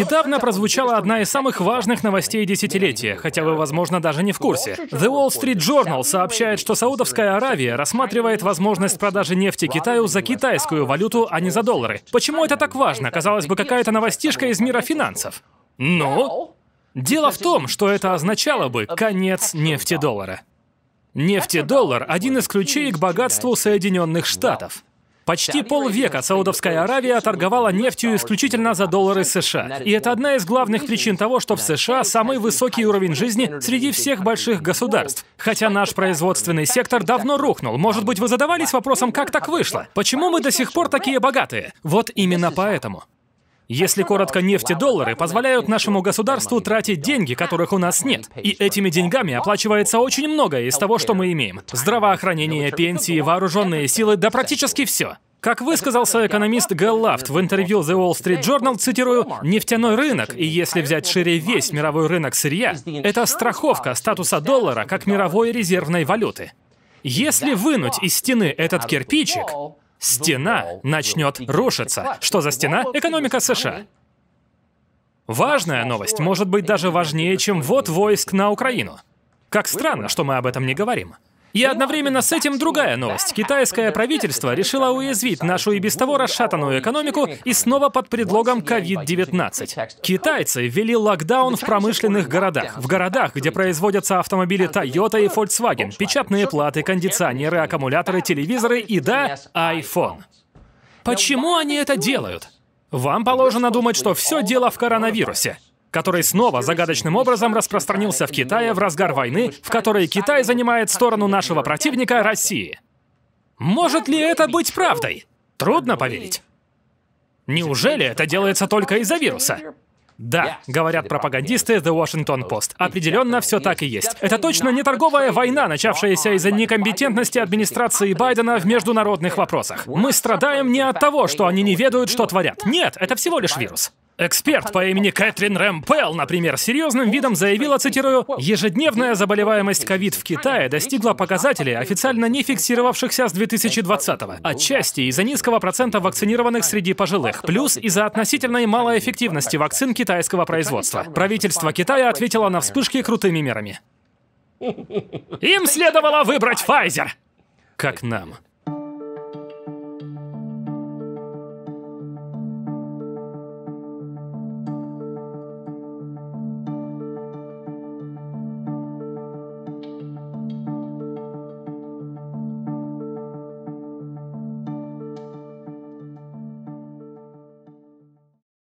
Недавно прозвучала одна из самых важных новостей десятилетия, хотя вы, возможно, даже не в курсе. The Wall Street Journal сообщает, что Саудовская Аравия рассматривает возможность продажи нефти Китаю за китайскую валюту, а не за доллары. Почему это так важно? Казалось бы, какая-то новостишка из мира финансов. Но... Дело в том, что это означало бы конец нефти-доллара. нефтедоллара. Нефтедоллар – один из ключей к богатству Соединенных Штатов. Почти полвека Саудовская Аравия торговала нефтью исключительно за доллары США. И это одна из главных причин того, что в США самый высокий уровень жизни среди всех больших государств. Хотя наш производственный сектор давно рухнул. Может быть, вы задавались вопросом, как так вышло? Почему мы до сих пор такие богатые? Вот именно поэтому. Если коротко, нефть и доллары позволяют нашему государству тратить деньги, которых у нас нет. И этими деньгами оплачивается очень многое из того, что мы имеем. Здравоохранение, пенсии, вооруженные силы, да практически все. Как высказался экономист Галлафт в интервью The Wall Street Journal, цитирую, «Нефтяной рынок, и если взять шире весь мировой рынок сырья, это страховка статуса доллара как мировой резервной валюты. Если вынуть из стены этот кирпичик, стена начнет рушиться. Что за стена? Экономика США. Важная новость может быть даже важнее, чем вот войск на Украину. Как странно, что мы об этом не говорим. И одновременно с этим другая новость. Китайское правительство решило уязвить нашу и без того расшатанную экономику и снова под предлогом COVID-19. Китайцы ввели локдаун в промышленных городах. В городах, где производятся автомобили Toyota и Volkswagen, печатные платы, кондиционеры, аккумуляторы, телевизоры и, да, iPhone. Почему они это делают? Вам положено думать, что все дело в коронавирусе который снова загадочным образом распространился в Китае в разгар войны, в которой Китай занимает сторону нашего противника России. Может ли это быть правдой? Трудно поверить. Неужели это делается только из-за вируса? Да, говорят пропагандисты The Washington Post. Определенно все так и есть. Это точно не торговая война, начавшаяся из-за некомпетентности администрации Байдена в международных вопросах. Мы страдаем не от того, что они не ведают, что творят. Нет, это всего лишь вирус. Эксперт по имени Кэтрин Рэмпел, например, серьезным видом заявила, цитирую, «Ежедневная заболеваемость ковид в Китае достигла показателей, официально не фиксировавшихся с 2020-го, отчасти из-за низкого процента вакцинированных среди пожилых, плюс из-за относительной малой эффективности вакцин китайского производства. Правительство Китая ответило на вспышки крутыми мерами. Им следовало выбрать Pfizer! Как нам.